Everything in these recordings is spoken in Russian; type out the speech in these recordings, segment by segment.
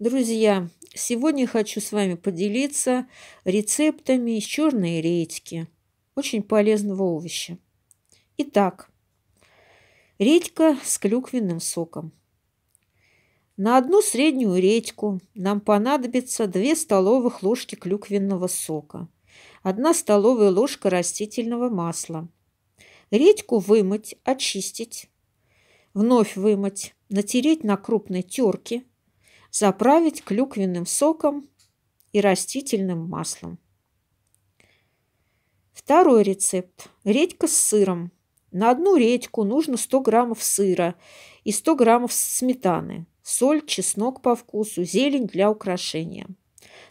Друзья, сегодня хочу с вами поделиться рецептами из черной редьки, очень полезного овоща. Итак, редька с клюквенным соком. На одну среднюю редьку нам понадобится 2 столовых ложки клюквенного сока, 1 столовая ложка растительного масла. Редьку вымыть, очистить, вновь вымыть, натереть на крупной терке – заправить клюквенным соком и растительным маслом. Второй рецепт. Редька с сыром. На одну редьку нужно 100 граммов сыра и 100 граммов сметаны, соль, чеснок по вкусу, зелень для украшения.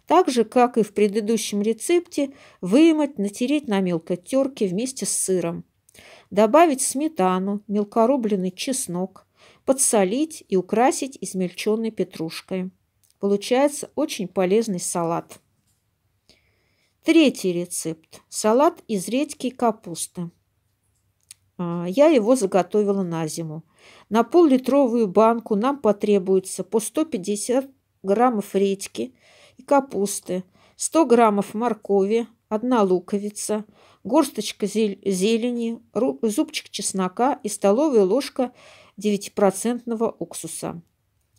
Так же, как и в предыдущем рецепте, вымыть, натереть на мелкой терке вместе с сыром. Добавить сметану, мелкорубленный чеснок, подсолить и украсить измельченной петрушкой. Получается очень полезный салат. Третий рецепт. Салат из редьки и капусты. А, я его заготовила на зиму. На пол-литровую банку нам потребуется по 150 граммов редьки и капусты, 100 граммов моркови, одна луковица, горсточка зелени, зубчик чеснока и столовая ложка 9% уксуса.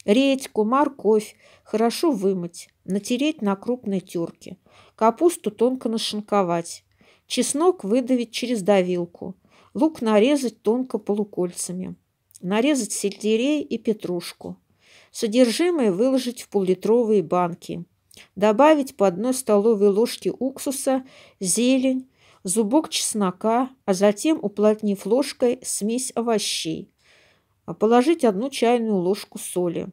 Редьку, морковь хорошо вымыть, натереть на крупной терке. Капусту тонко нашинковать. Чеснок выдавить через давилку. Лук нарезать тонко полукольцами. Нарезать сельдерей и петрушку. Содержимое выложить в поллитровые банки добавить по одной столовой ложке уксуса, зелень, зубок чеснока, а затем, уплотнив ложкой, смесь овощей, а положить одну чайную ложку соли,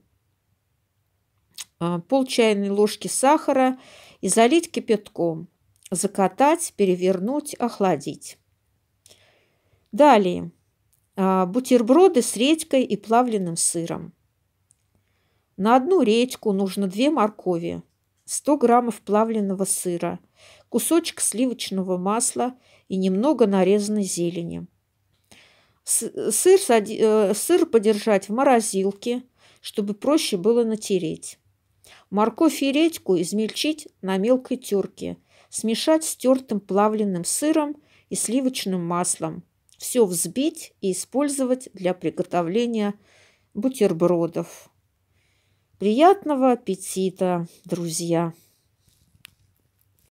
а, пол чайной ложки сахара и залить кипятком, закатать, перевернуть, охладить. Далее. А, бутерброды с редькой и плавленным сыром. На одну редьку нужно две моркови, 100 граммов плавленного сыра, кусочек сливочного масла и немного нарезанной зелени. Сыр, э, сыр подержать в морозилке, чтобы проще было натереть. Морковь и редьку измельчить на мелкой терке, смешать с тертым плавленным сыром и сливочным маслом. Все взбить и использовать для приготовления бутербродов. Приятного аппетита, друзья!